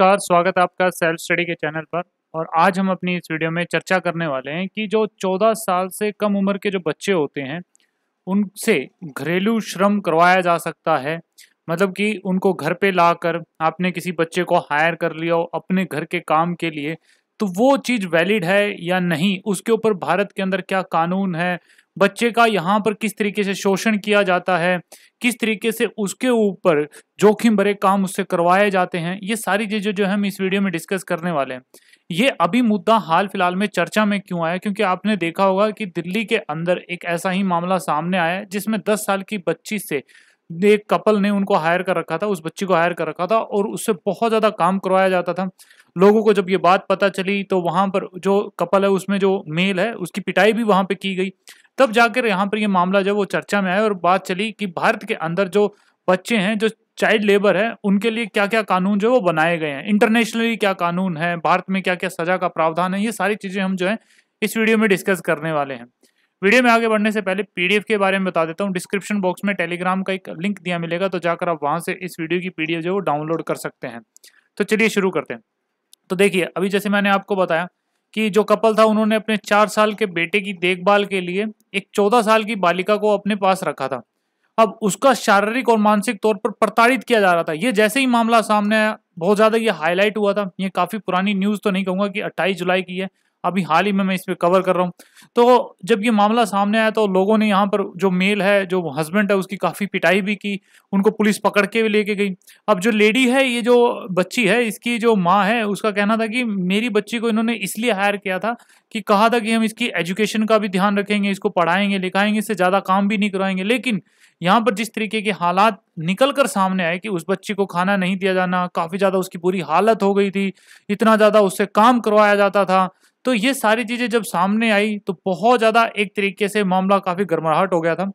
नमस्कार स्वागत है आपका सेल्फ स्टडी के चैनल पर और आज हम अपनी इस वीडियो में चर्चा करने वाले हैं कि जो 14 साल से कम उम्र के जो बच्चे होते हैं उनसे घरेलू श्रम करवाया जा सकता है मतलब कि उनको घर पे लाकर आपने किसी बच्चे को हायर कर लिया हो अपने घर के काम के लिए तो वो चीज़ वैलिड है या नहीं उसके ऊपर भारत के अंदर क्या कानून है बच्चे का यहाँ पर किस तरीके से शोषण किया जाता है किस तरीके से उसके ऊपर जोखिम भरे काम उससे करवाए जाते हैं ये सारी चीज़ें जो हम इस वीडियो में डिस्कस करने वाले हैं ये अभी मुद्दा हाल फिलहाल में चर्चा में क्यों आया क्योंकि आपने देखा होगा कि दिल्ली के अंदर एक ऐसा ही मामला सामने आया जिसमें दस साल की बच्ची से एक कपल ने उनको हायर कर रखा था उस बच्ची को हायर कर रखा था और उससे बहुत ज़्यादा काम करवाया जाता था लोगों को जब ये बात पता चली तो वहां पर जो कपल है उसमें जो मेल है उसकी पिटाई भी वहां पे की गई तब जाकर यहाँ पर ये यह मामला जब वो चर्चा में आया और बात चली कि भारत के अंदर जो बच्चे हैं जो चाइल्ड लेबर है उनके लिए क्या क्या कानून जो है वो बनाए गए हैं इंटरनेशनली क्या कानून है भारत में क्या क्या सजा का प्रावधान है ये सारी चीज़ें हम जो है इस वीडियो में डिस्कस करने वाले हैं वीडियो में आगे बढ़ने से पहले पीडीएफ के बारे में बता देता हूँ डिस्क्रिप्शन बॉक्स में टेलीग्राम का एक लिंक दिया मिलेगा तो जाकर आप वहाँ से इस वीडियो की पी जो है वो डाउनलोड कर सकते हैं तो चलिए शुरू करते हैं तो देखिए अभी जैसे मैंने आपको बताया कि जो कपल था उन्होंने अपने चार साल के बेटे की देखभाल के लिए एक चौदह साल की बालिका को अपने पास रखा था अब उसका शारीरिक और मानसिक तौर पर प्रताड़ित किया जा रहा था ये जैसे ही मामला सामने आया बहुत ज़्यादा ये हाईलाइट हुआ था ये काफ़ी पुरानी न्यूज़ तो नहीं कहूंगा कि अट्ठाईस जुलाई की है अभी हाल ही में मैं इस पर कवर कर रहा हूँ तो जब ये मामला सामने आया तो लोगों ने यहाँ पर जो मेल है जो हस्बैंड है उसकी काफ़ी पिटाई भी की उनको पुलिस पकड़ के भी लेके गई अब जो लेडी है ये जो बच्ची है इसकी जो माँ है उसका कहना था कि मेरी बच्ची को इन्होंने इसलिए हायर किया था कि कहा था कि हम इसकी एजुकेशन का भी ध्यान रखेंगे इसको पढ़ाएंगे लिखाएंगे इससे ज़्यादा काम भी नहीं कराएंगे लेकिन यहाँ पर जिस तरीके के हालात निकल कर सामने आए कि उस बच्ची को खाना नहीं दिया जाना काफ़ी ज़्यादा उसकी बुरी हालत हो गई थी इतना ज़्यादा उससे काम करवाया जाता था तो ये सारी चीज़ें जब सामने आई तो बहुत ज़्यादा एक तरीके से मामला काफ़ी गर्माहट हो गया था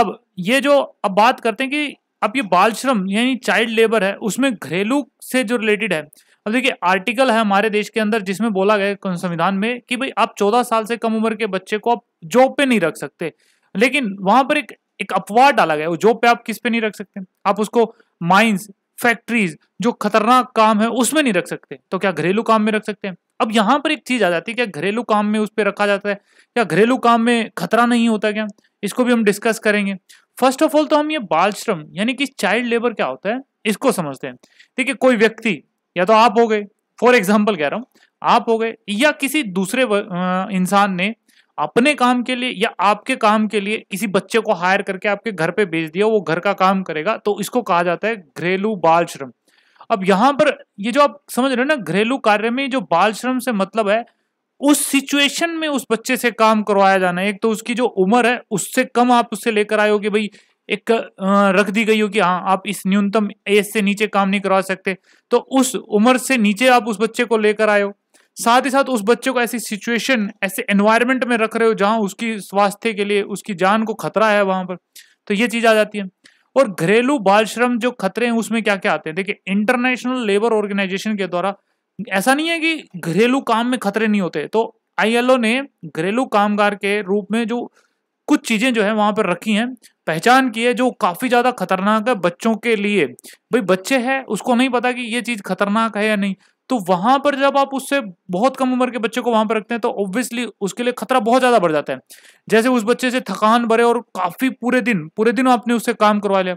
अब ये जो अब बात करते हैं कि अब ये बाल श्रम यानी चाइल्ड लेबर है उसमें घरेलू से जो रिलेटेड है अब देखिए आर्टिकल है हमारे देश के अंदर जिसमें बोला गया संविधान में कि भाई आप चौदह साल से कम उम्र के बच्चे को आप जॉब पे नहीं रख सकते लेकिन वहां पर एक एक अपवाद डाला गया वो जॉब पे आप किस पे नहीं रख सकते आप उसको माइंस फैक्ट्रीज जो खतरनाक काम है उसमें नहीं रख सकते तो क्या घरेलू काम में रख सकते हैं अब यहां पर एक चीज आ जाती है क्या घरेलू काम में उस पर रखा जाता है क्या घरेलू काम में खतरा नहीं होता क्या इसको भी हम डिस्कस करेंगे फर्स्ट ऑफ ऑल तो हम ये बाल श्रम यानी कि चाइल्ड लेबर क्या होता है इसको समझते हैं देखिए कोई व्यक्ति या तो आप हो गए फॉर एग्जाम्पल कह रहा हूँ आप हो गए या किसी दूसरे इंसान ने अपने काम के लिए या आपके काम के लिए किसी बच्चे को हायर करके आपके घर पे भेज दिया वो घर का काम करेगा तो इसको कहा जाता है घरेलू बाल श्रम अब यहां पर ये जो आप समझ रहे हो ना घरेलू कार्य में जो बाल श्रम से मतलब है उस सिचुएशन में उस बच्चे से काम करवाया जाना है एक तो उसकी जो उम्र है उससे कम आप उससे लेकर आए हो कि भाई एक रख दी गई हो कि हाँ आप इस न्यूनतम एज से नीचे काम नहीं करवा सकते तो उस उम्र से नीचे आप उस बच्चे को लेकर आए हो साथ ही साथ उस बच्चे को ऐसी सिचुएशन ऐसे एनवायरमेंट में रख रहे हो जहाँ उसकी स्वास्थ्य के लिए उसकी जान को खतरा है वहां पर तो ये चीज आ जाती है और घरेलू बाल श्रम जो खतरे हैं उसमें क्या क्या आते हैं देखिए इंटरनेशनल लेबर ऑर्गेनाइजेशन के द्वारा ऐसा नहीं है कि घरेलू काम में खतरे नहीं होते तो आईएलओ ने घरेलू कामगार के रूप में जो कुछ चीजें जो है वहां पर रखी हैं पहचान की है जो काफी ज्यादा खतरनाक है बच्चों के लिए भाई बच्चे हैं उसको नहीं पता कि ये चीज खतरनाक है या नहीं तो वहां पर जब आप उससे बहुत कम उम्र के बच्चे को वहां पर रखते हैं तो ऑब्वियसली उसके लिए खतरा बहुत ज्यादा बढ़ जाता है जैसे उस बच्चे से थकान भरे और काफी पूरे दिन पूरे दिन आपने उससे काम करवा लिया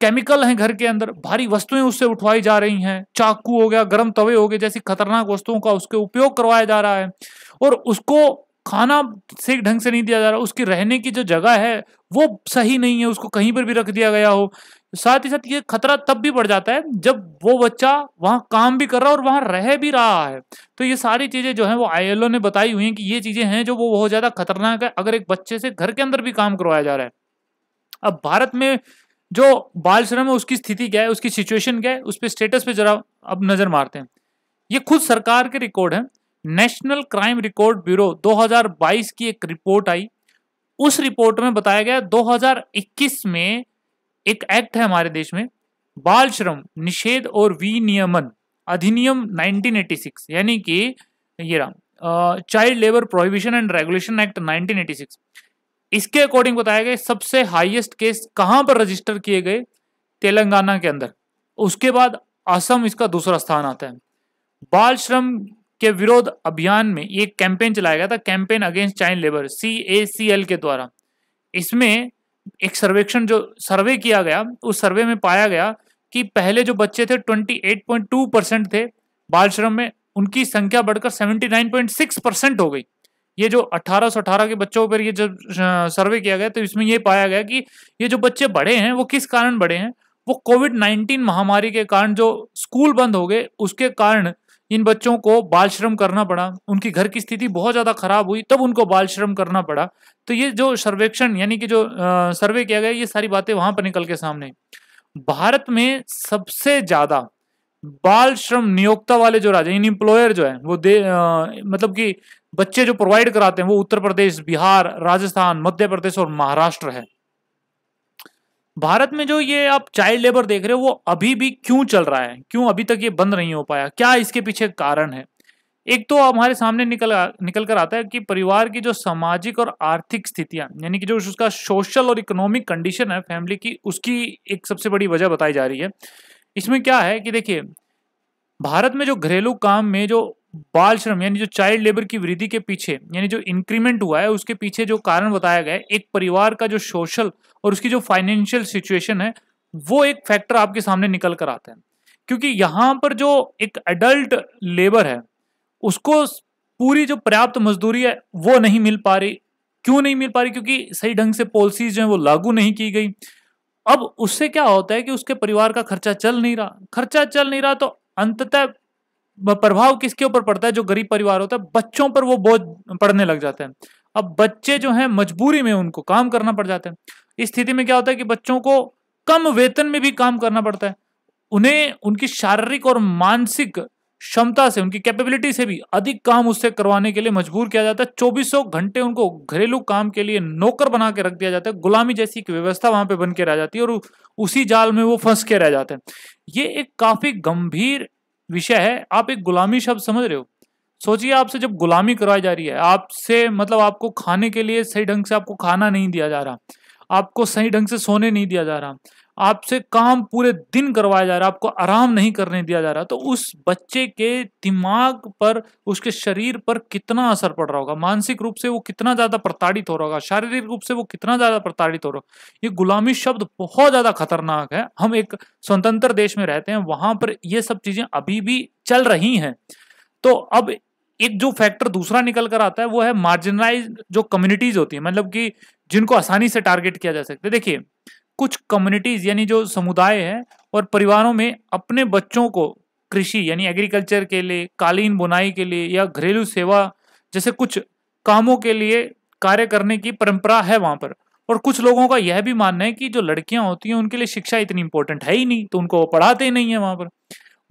केमिकल हैं घर के अंदर भारी वस्तुएं उससे उठवाई जा रही हैं चाकू हो गया गर्म तवे हो गए जैसी खतरनाक वस्तुओं का उसके उपयोग करवाया जा रहा है और उसको खाना सही ढंग से नहीं दिया जा रहा उसकी रहने की जो जगह है वो सही नहीं है उसको कहीं पर भी रख दिया गया हो साथ ही साथ ये खतरा तब भी बढ़ जाता है जब वो बच्चा वहाँ काम भी कर रहा है और वहाँ रह भी रहा है तो ये सारी चीज़ें जो हैं वो आईएलओ ने बताई हुई हैं कि ये चीज़ें हैं जो वो बहुत ज़्यादा खतरनाक है अगर एक बच्चे से घर के अंदर भी काम करवाया जा रहा है अब भारत में जो बाल श्रम है उसकी स्थिति क्या है उसकी सिचुएशन क्या है उस पर स्टेटस पर जरा अब नज़र मारते हैं ये खुद सरकार के रिकॉर्ड हैं नेशनल क्राइम रिकॉर्ड ब्यूरो दो की एक रिपोर्ट आई उस रिपोर्ट में बताया गया 2021 में एक एक्ट है हमारे देश में बाल श्रम निषेध और विनियमन अधिनियम 1986 यानी कि ये रहा child labour prohibition and regulation act 1986 इसके अकॉर्डिंग बताया गया सबसे हाईएस्ट केस कहां पर रजिस्टर किए गए तेलंगाना के अंदर उसके बाद असम इसका दूसरा स्थान आता है बाल श्रम के विरोध अभियान में एक कैंपेन चलाया गया था campaign against child labour C A C L के द्वारा इसमें एक सर्वेक्षण जो सर्वे किया गया उस सर्वे में पाया गया कि पहले जो बच्चे थे 28.2 परसेंट थे बाल श्रम में उनकी संख्या बढ़कर 79.6 परसेंट हो गई ये जो 1818 के बच्चों पर ये जब सर्वे किया गया तो इसमें ये पाया गया कि ये जो बच्चे बड़े हैं वो किस कारण बड़े हैं वो कोविड 19 महामारी के कारण जो स्कूल बंद हो गए उसके कारण इन बच्चों को बाल श्रम करना पड़ा उनकी घर की स्थिति बहुत ज़्यादा खराब हुई तब उनको बाल श्रम करना पड़ा तो ये जो सर्वेक्षण यानी कि जो सर्वे किया गया ये सारी बातें वहां पर निकल के सामने भारत में सबसे ज़्यादा बाल श्रम नियोक्ता वाले जो राज्य इन इम्प्लॉयर जो है वो दे आ, मतलब कि बच्चे जो प्रोवाइड कराते हैं वो उत्तर प्रदेश बिहार राजस्थान मध्य प्रदेश और महाराष्ट्र है भारत में जो ये आप चाइल्ड लेबर देख रहे हो वो अभी भी क्यों चल रहा है क्यों अभी तक ये बंद नहीं हो पाया क्या इसके पीछे कारण है एक तो हमारे सामने निकल निकल कर आता है कि परिवार की जो सामाजिक और आर्थिक स्थितियां यानी कि जो उसका सोशल और इकोनॉमिक कंडीशन है फैमिली की उसकी एक सबसे बड़ी वजह बताई जा रही है इसमें क्या है कि देखिए भारत में जो घरेलू काम में जो बाल श्रम यानी जो चाइल्ड लेबर की वृद्धि के पीछे यानी जो इंक्रीमेंट हुआ है उसके पीछे जो कारण बताया गया है एक परिवार का जो सोशल और उसकी जो फाइनेंशियल सिचुएशन है वो एक फैक्टर आपके सामने निकल कर आता है क्योंकि यहाँ पर जो एक एडल्ट लेबर है उसको पूरी जो पर्याप्त मजदूरी है वो नहीं मिल पा रही क्यों नहीं मिल पा रही क्योंकि सही ढंग से पॉलिसीज जो है वो लागू नहीं की गई अब उससे क्या होता है कि उसके परिवार का खर्चा चल नहीं रहा खर्चा चल नहीं रहा तो अंततः प्रभाव किसके ऊपर पड़ता है जो गरीब परिवार होता है बच्चों पर वो बोझ पड़ने लग जाते हैं अब बच्चे जो हैं मजबूरी में उनको काम करना पड़ जाते हैं इस स्थिति में क्या होता है कि बच्चों को कम वेतन में भी काम करना पड़ता है उन्हें उनकी शारीरिक और मानसिक क्षमता से उनकी कैपेबिलिटी से भी अधिक काम उससे करवाने के लिए मजबूर किया जाता है चौबीसों घंटे उनको घरेलू काम के लिए नौकर बना के रख दिया जाता है गुलामी जैसी एक व्यवस्था वहां पे बन के रह जाती है और उसी जाल में वो फंस के रह जाते हैं ये एक काफी गंभीर विषय है आप एक गुलामी शब्द समझ रहे हो सोचिए आपसे जब गुलामी करवाई जा रही है आपसे मतलब आपको खाने के लिए सही ढंग से आपको खाना नहीं दिया जा रहा आपको सही ढंग से सोने नहीं दिया जा रहा आपसे काम पूरे दिन करवाया जा रहा है आपको आराम नहीं करने दिया जा रहा तो उस बच्चे के दिमाग पर उसके शरीर पर कितना असर पड़ रहा होगा मानसिक रूप से वो कितना ज़्यादा प्रताड़ित हो रहा होगा शारीरिक रूप से वो कितना ज़्यादा प्रताड़ित हो रहा होगा ये गुलामी शब्द बहुत ज़्यादा खतरनाक है हम एक स्वतंत्र देश में रहते हैं वहां पर ये सब चीज़ें अभी भी चल रही हैं तो अब एक जो फैक्टर दूसरा निकल कर आता है वो है मार्जिनलाइज जो कम्युनिटीज होती है मतलब कि जिनको आसानी से टारगेट किया जा सकता है देखिए कुछ कम्युनिटीज यानी जो समुदाय है और परिवारों में अपने बच्चों को कृषि यानी एग्रीकल्चर के लिए कालीन बुनाई के लिए या घरेलू सेवा जैसे कुछ कामों के लिए कार्य करने की परंपरा है वहाँ पर और कुछ लोगों का यह भी मानना है कि जो लड़कियां होती हैं उनके लिए शिक्षा इतनी इंपॉर्टेंट है ही नहीं तो उनको पढ़ाते ही नहीं है वहाँ पर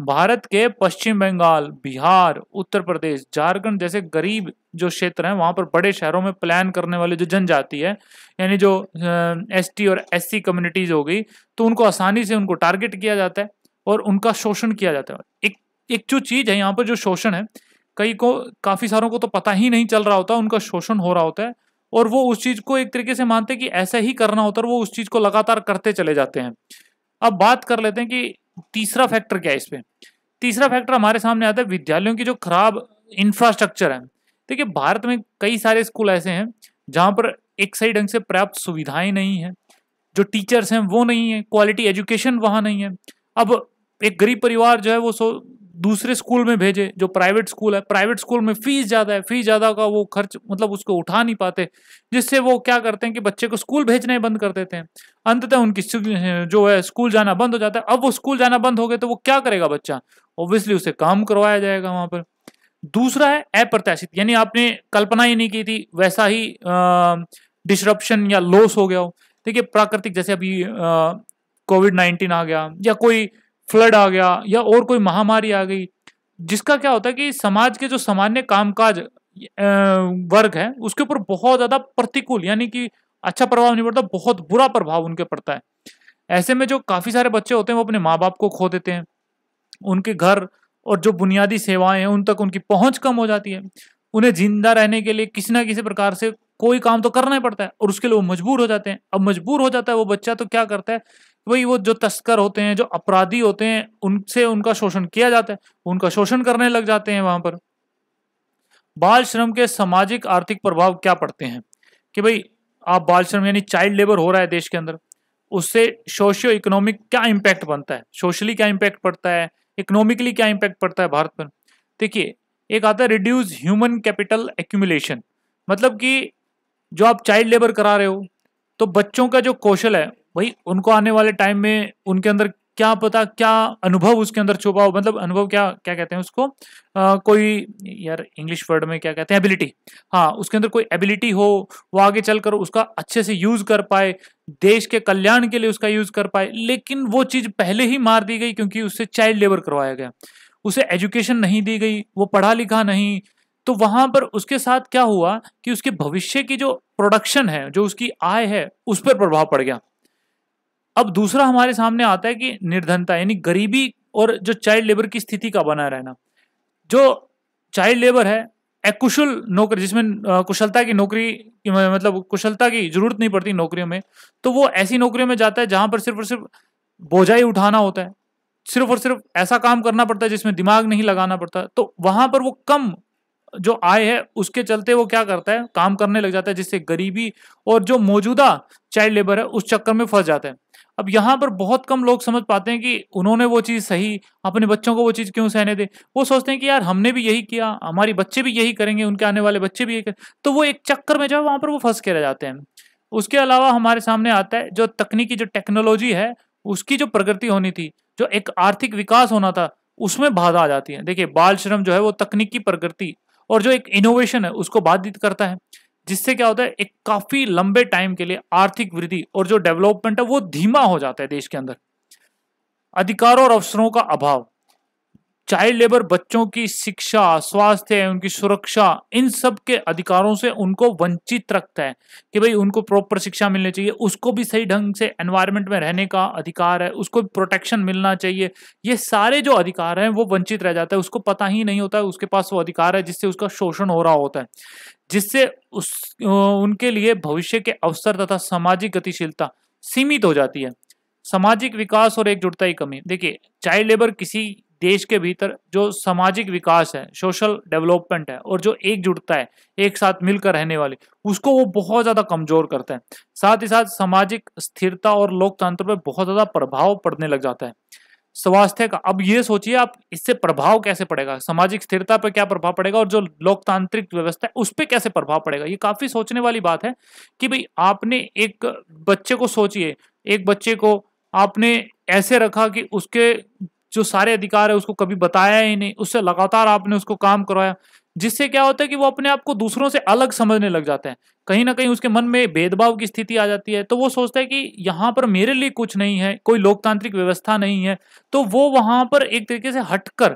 भारत के पश्चिम बंगाल बिहार उत्तर प्रदेश झारखंड जैसे गरीब जो क्षेत्र हैं वहाँ पर बड़े शहरों में प्लान करने वाले जो जनजाति है यानी जो एस टी और एस सी कम्युनिटीज़ हो गई तो उनको आसानी से उनको टारगेट किया जाता है और उनका शोषण किया जाता है एक एक जो चीज़ है यहाँ पर जो शोषण है कई को काफ़ी सारों को तो पता ही नहीं चल रहा होता उनका शोषण हो रहा होता है और वो उस चीज़ को एक तरीके से मानते हैं कि ऐसा ही करना होता है वो उस चीज़ को लगातार करते चले जाते हैं अब बात कर लेते हैं कि तीसरा फैक्टर क्या है इस पर तीसरा फैक्टर हमारे सामने आता है विद्यालयों की जो खराब इंफ्रास्ट्रक्चर है देखिए भारत में कई सारे स्कूल ऐसे हैं जहाँ पर एक सही ढंग से पर्याप्त सुविधाएं नहीं हैं जो टीचर्स हैं वो नहीं है क्वालिटी एजुकेशन वहाँ नहीं है अब एक गरीब परिवार जो है वो सो दूसरे स्कूल में भेजे जो प्राइवेट स्कूल है प्राइवेट स्कूल में फीस ज़्यादा है फीस ज़्यादा का वो खर्च मतलब उसको उठा नहीं पाते जिससे वो क्या करते हैं कि बच्चे को स्कूल भेजना बंद कर देते हैं अंततः उनकी जो है स्कूल जाना बंद हो जाता है अब वो स्कूल जाना बंद हो गए तो वो क्या करेगा बच्चा ऑब्वियसली उसे काम करवाया जाएगा वहाँ पर दूसरा है अप्रत्याशित यानी आपने कल्पना ही नहीं की थी वैसा ही डिस्ट्रप्शन या लॉस हो गया हो देखिए प्राकृतिक जैसे अभी कोविड नाइन्टीन आ गया या कोई फ्लड आ गया या और कोई महामारी आ गई जिसका क्या होता है कि समाज के जो सामान्य कामकाज वर्ग है उसके ऊपर बहुत ज़्यादा प्रतिकूल यानी कि अच्छा प्रभाव नहीं पड़ता बहुत बुरा प्रभाव उनके पड़ता है ऐसे में जो काफ़ी सारे बच्चे होते हैं वो अपने माँ बाप को खो देते हैं उनके घर और जो बुनियादी सेवाएं हैं उन तक उनकी पहुंच कम हो जाती है उन्हें जिंदा रहने के लिए किसी ना किसी प्रकार से कोई काम तो करना ही पड़ता है और उसके लिए वो मजबूर हो जाते हैं अब मजबूर हो जाता है वो बच्चा तो क्या करता है वही वो जो तस्कर होते हैं जो अपराधी होते हैं उनसे उनका शोषण किया जाता है उनका शोषण करने लग जाते हैं वहां पर बाल श्रम के सामाजिक आर्थिक प्रभाव क्या पड़ते हैं कि भाई आप बाल श्रम यानी चाइल्ड लेबर हो रहा है देश के अंदर उससे सोशियो इकोनॉमिक क्या इम्पैक्ट बनता है सोशली क्या इम्पैक्ट पड़ता है इकोनॉमिकली क्या इम्पैक्ट पड़ता है भारत पर देखिए एक आता है रिड्यूस ह्यूमन कैपिटल एक्यूमुलेशन मतलब कि जो आप चाइल्ड लेबर करा रहे हो तो बच्चों का जो कौशल है भाई उनको आने वाले टाइम में उनके अंदर क्या पता क्या अनुभव उसके अंदर छुपा हो मतलब अनुभव क्या क्या कहते हैं उसको आ, कोई यार इंग्लिश वर्ड में क्या कहते हैं एबिलिटी हाँ उसके अंदर कोई एबिलिटी हो वो आगे चलकर उसका अच्छे से यूज कर पाए देश के कल्याण के लिए उसका यूज कर पाए लेकिन वो चीज पहले ही मार दी गई क्योंकि उससे चाइल्ड लेबर करवाया गया उसे एजुकेशन नहीं दी गई वो पढ़ा लिखा नहीं तो वहां पर उसके साथ क्या हुआ कि उसके भविष्य की जो प्रोडक्शन है जो उसकी आय है उस पर प्रभाव पड़ गया अब दूसरा हमारे सामने आता है कि निर्धनता यानी गरीबी और जो चाइल्ड लेबर की स्थिति का बना रहना जो चाइल्ड लेबर है अकुशल नौकरी जिसमें कुशलता की नौकरी मतलब कुशलता की जरूरत नहीं पड़ती नौकरियों में तो वो ऐसी नौकरियों में जाता है जहां पर सिर्फ और सिर्फ बोझाई उठाना होता है सिर्फ और सिर्फ ऐसा काम करना पड़ता है जिसमें दिमाग नहीं लगाना पड़ता तो वहां पर वो कम जो आय है उसके चलते वो क्या करता है काम करने लग जाता है जिससे गरीबी और जो मौजूदा चाइल्ड लेबर है उस चक्कर में फंस जाता है अब यहाँ पर बहुत कम लोग समझ पाते हैं कि उन्होंने वो चीज़ सही अपने बच्चों को वो चीज़ क्यों सहने दे वो सोचते हैं कि यार हमने भी यही किया हमारी बच्चे भी यही करेंगे उनके आने वाले बच्चे भी यही करें तो वो एक चक्कर में जो है वहाँ पर वो फंस के रह जाते हैं उसके अलावा हमारे सामने आता है जो तकनीकी जो टेक्नोलॉजी है उसकी जो प्रगति होनी थी जो एक आर्थिक विकास होना था उसमें बाधा आ जाती है देखिए बाल श्रम जो है वो तकनीकी प्रगति और जो एक इनोवेशन है उसको बाधित करता है जिससे क्या होता है एक काफी लंबे टाइम के लिए आर्थिक वृद्धि और जो डेवलपमेंट है वो धीमा हो जाता है देश के अंदर अधिकारों और अवसरों का अभाव चाइल्ड लेबर बच्चों की शिक्षा स्वास्थ्य उनकी सुरक्षा इन सब के अधिकारों से उनको वंचित रखता है कि भाई उनको प्रॉपर शिक्षा मिलनी चाहिए उसको भी सही ढंग से एनवायरमेंट में रहने का अधिकार है उसको प्रोटेक्शन मिलना चाहिए ये सारे जो अधिकार हैं वो वंचित रह जाता है उसको पता ही नहीं होता है उसके पास वो अधिकार है जिससे उसका शोषण हो रहा होता है जिससे उस उनके लिए भविष्य के अवसर तथा सामाजिक गतिशीलता सीमित हो जाती है सामाजिक विकास और एकजुटता की कमी देखिए चाइल्ड लेबर किसी देश के भीतर जो सामाजिक विकास है सोशल डेवलपमेंट है और जो एकजुटता है एक साथ मिलकर रहने वाली उसको वो बहुत ज़्यादा कमज़ोर करते हैं साथ ही साथ सामाजिक स्थिरता और लोकतंत्र पर बहुत ज़्यादा प्रभाव पड़ने लग जाता है स्वास्थ्य का अब ये सोचिए आप इससे प्रभाव कैसे पड़ेगा सामाजिक स्थिरता पर क्या प्रभाव पड़ेगा और जो लोकतांत्रिक व्यवस्था है उस पर कैसे प्रभाव पड़ेगा ये काफ़ी सोचने वाली बात है कि भाई आपने एक बच्चे को सोचिए एक बच्चे को आपने ऐसे रखा कि उसके जो सारे अधिकार है उसको कभी बताया ही नहीं उससे लगातार आपने उसको काम करवाया जिससे क्या होता है कि वो अपने आप को दूसरों से अलग समझने लग जाते हैं कहीं ना कहीं उसके मन में भेदभाव की स्थिति आ जाती है तो वो सोचता है कि यहाँ पर मेरे लिए कुछ नहीं है कोई लोकतांत्रिक व्यवस्था नहीं है तो वो वहां पर एक तरीके से हटकर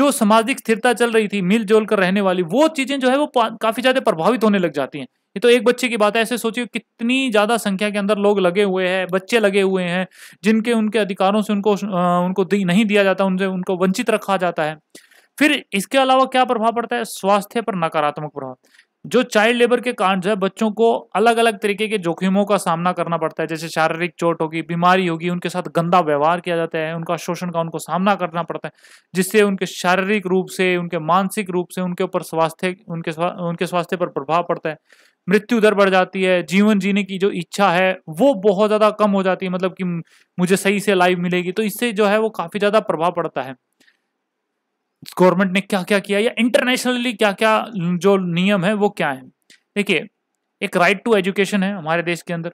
जो सामाजिक स्थिरता चल रही थी मिलजुल कर रहने वाली वो चीजें जो है वो काफी ज्यादा प्रभावित होने लग जाती हैं ये तो एक बच्चे की बात है ऐसे सोचिए कितनी ज़्यादा संख्या के अंदर लोग लगे हुए हैं बच्चे लगे हुए हैं जिनके उनके अधिकारों से उनको उनको नहीं दिया जाता उनसे उनको वंचित रखा जाता है फिर इसके अलावा क्या प्रभाव पड़ता है स्वास्थ्य पर नकारात्मक प्रभाव जो चाइल्ड लेबर के कारण जो है बच्चों को अलग अलग तरीके के जोखिमों का सामना करना पड़ता है जैसे शारीरिक चोट होगी बीमारी होगी उनके साथ गंदा व्यवहार किया जाता है उनका शोषण का उनको सामना करना पड़ता है जिससे उनके शारीरिक रूप से उनके मानसिक रूप से उनके ऊपर स्वास्थ्य उनके स्वा, उनके स्वास्थ्य पर प्रभाव पड़ता है मृत्यु दर बढ़ जाती है जीवन जीने की जो इच्छा है वो बहुत ज़्यादा कम हो जाती है मतलब कि मुझे सही से लाइफ मिलेगी तो इससे जो है वो काफ़ी ज़्यादा प्रभाव पड़ता है गवर्नमेंट ने क्या क्या किया या इंटरनेशनली क्या क्या जो नियम है वो क्या है देखिए एक राइट टू एजुकेशन है हमारे देश के अंदर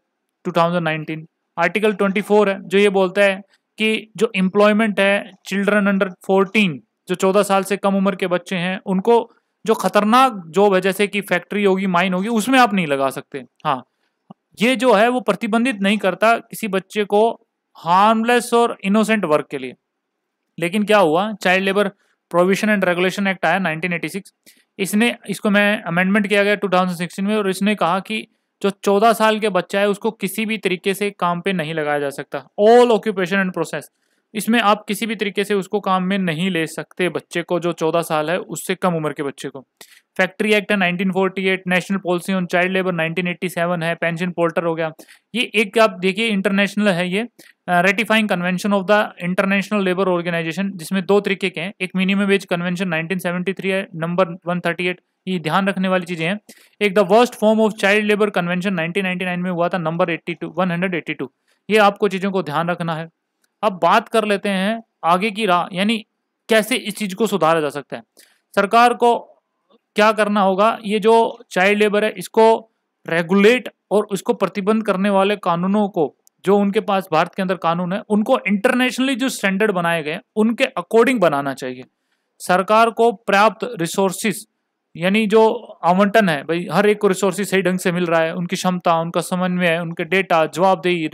2019 आर्टिकल 24 है जो ये बोलता है कि जो एम्प्लॉयमेंट है चिल्ड्रन अंडर 14 जो 14 साल से कम उम्र के बच्चे हैं उनको जो खतरनाक जॉब है जैसे कि फैक्ट्री होगी माइन होगी उसमें आप नहीं लगा सकते हाँ ये जो है वो प्रतिबंधित नहीं करता किसी बच्चे को हार्मलेस और इनोसेंट वर्क के लिए लेकिन क्या हुआ child labour provision and regulation act आया 1986 इसने इसको मैं अमेंडमेंट किया गया 2016 में और इसने कहा कि जो 14 साल के बच्चा है उसको किसी भी तरीके से काम पे नहीं लगाया जा सकता ऑल ऑक्यूपेशन एंड प्रोसेस इसमें आप किसी भी तरीके से उसको काम में नहीं ले सकते बच्चे को जो चौदह साल है उससे कम उम्र के बच्चे को फैक्ट्री एक्ट है 1948 national policy on child labour 1987 है पेंशन पोर्टर हो गया ये एक आप देखिए इंटरनेशनल है ये ratifying convention of the international labour organisation जिसमें दो तरीके के हैं एक मिनिमम वेज कन्वेंशन नाइनटीन है नंबर वन ये ध्यान रखने वाली चीज़ें हैं एक the worst form of child labour convention 1999 में हुआ था नंबर 82 182 ये आपको चीज़ों को ध्यान रखना है अब बात कर लेते हैं आगे की राह यानी कैसे इस चीज़ को सुधारा जा सकता है सरकार को क्या करना होगा ये जो चाइल्ड लेबर है इसको रेगुलेट और उसको प्रतिबंध करने वाले कानूनों को जो उनके पास भारत के अंदर कानून है उनको इंटरनेशनली जो स्टैंडर्ड बनाए गए उनके अकॉर्डिंग बनाना चाहिए सरकार को पर्याप्त रिसोर्सिस यानी जो आवंटन है भाई हर एक को रिसोर्सिस सही ढंग से मिल रहा है उनकी क्षमता उनका समन्वय उनके डेटा जवाबदेही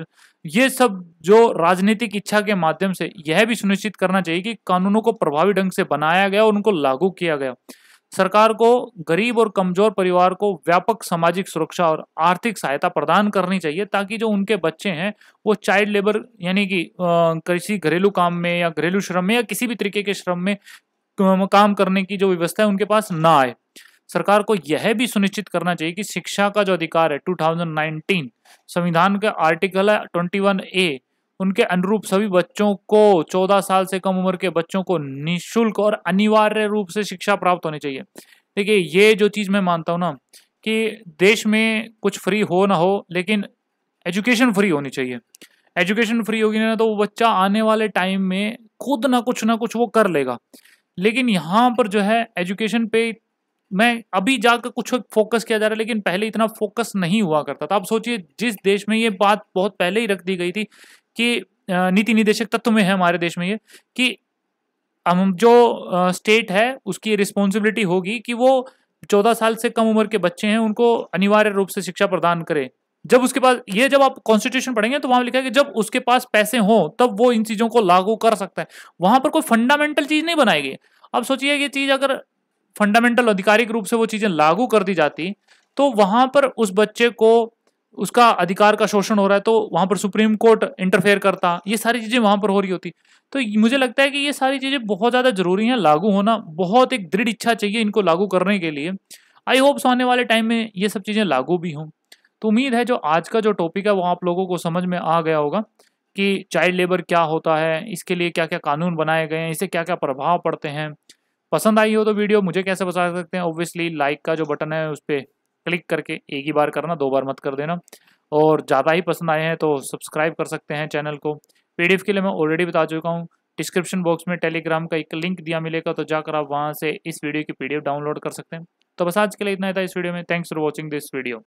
ये सब जो राजनीतिक इच्छा के माध्यम से यह भी सुनिश्चित करना चाहिए कि कानूनों को प्रभावी ढंग से बनाया गया और उनको लागू किया गया सरकार को गरीब और कमजोर परिवार को व्यापक सामाजिक सुरक्षा और आर्थिक सहायता प्रदान करनी चाहिए ताकि जो उनके बच्चे हैं वो चाइल्ड लेबर यानी कि किसी घरेलू काम में या घरेलू श्रम में या किसी भी तरीके के श्रम में काम करने की जो व्यवस्था है उनके पास ना आए सरकार को यह भी सुनिश्चित करना चाहिए कि शिक्षा का जो अधिकार है 2019 संविधान के आर्टिकल है ट्वेंटी वन ए उनके अनुरूप सभी बच्चों को चौदह साल से कम उम्र के बच्चों को निःशुल्क और अनिवार्य रूप से शिक्षा प्राप्त होनी चाहिए देखिए ये जो चीज़ मैं मानता हूँ ना कि देश में कुछ फ्री हो ना हो लेकिन एजुकेशन फ्री होनी चाहिए एजुकेशन फ्री होगी ना तो वो बच्चा आने वाले टाइम में खुद ना कुछ ना कुछ वो कर लेगा लेकिन यहाँ पर जो है एजुकेशन पे में अभी जाकर कुछ फोकस किया जा रहा है लेकिन पहले इतना फोकस नहीं हुआ करता था आप सोचिए जिस देश में ये बात बहुत पहले ही रख दी गई थी कि नीति निदेशक तत्व में है हमारे देश में ये कि हम जो स्टेट है उसकी रिस्पॉन्सिबिलिटी होगी कि वो चौदह साल से कम उम्र के बच्चे हैं उनको अनिवार्य रूप से शिक्षा प्रदान करे जब उसके पास ये जब आप कॉन्स्टिट्यूशन पढ़ेंगे तो वहां लिखा है कि जब उसके पास पैसे हों तब वो इन चीजों को लागू कर सकता है वहां पर कोई फंडामेंटल चीज नहीं बनाई गई अब सोचिए ये चीज अगर फंडामेंटल आधिकारिक रूप से वो चीजें लागू कर दी जाती तो वहां पर उस बच्चे को उसका अधिकार का शोषण हो रहा है तो वहां पर सुप्रीम कोर्ट इंटरफेयर करता ये सारी चीजें वहां पर हो रही होती तो मुझे लगता है कि ये सारी चीजें बहुत ज्यादा जरूरी हैं लागू होना बहुत एक दृढ़ इच्छा चाहिए इनको लागू करने के लिए आई होप्स आने वाले टाइम में ये सब चीजें लागू भी हों तो उम्मीद है जो आज का जो टॉपिक है वो आप लोगों को समझ में आ गया होगा कि चाइल्ड लेबर क्या होता है इसके लिए क्या क्या कानून बनाए गए हैं इसे क्या क्या प्रभाव पड़ते हैं पसंद आई हो तो वीडियो मुझे कैसे बता सकते हैं ऑब्वियसली लाइक का जो बटन है उस पर क्लिक करके एक ही बार करना दो बार मत कर देना और ज़्यादा ही पसंद आए हैं तो सब्सक्राइब कर सकते हैं चैनल को पी के लिए मैं ऑलरेडी बता चुका हूँ डिस्क्रिप्शन बॉक्स में टेलीग्राम का एक लिंक दिया मिलेगा तो जाकर आप वहाँ से इस वीडियो की पी डाउनलोड कर सकते हैं तो बस आज के लिए इतना था इस वीडियो में thanks for watching this video